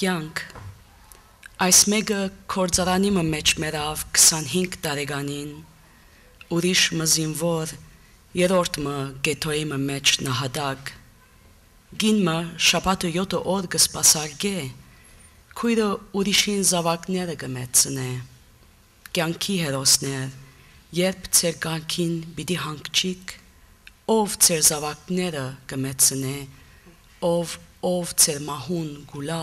կյանք այս մեկը կորցարանի մեջ մերավ 25 տարեկանին ուրիշ մզինվոր երրորդ մը գետոյի մեջ նահատակ գինը շաբաթը 7 օր կսպասարկե քույրը ուրիշին զավակները կմեծնե կյանքի հերոսներ երբ ծեր կյանքին պիտի հանգչիկ ով ծեր զավակները կմեծնե ով ով ծեր մահուն գուլա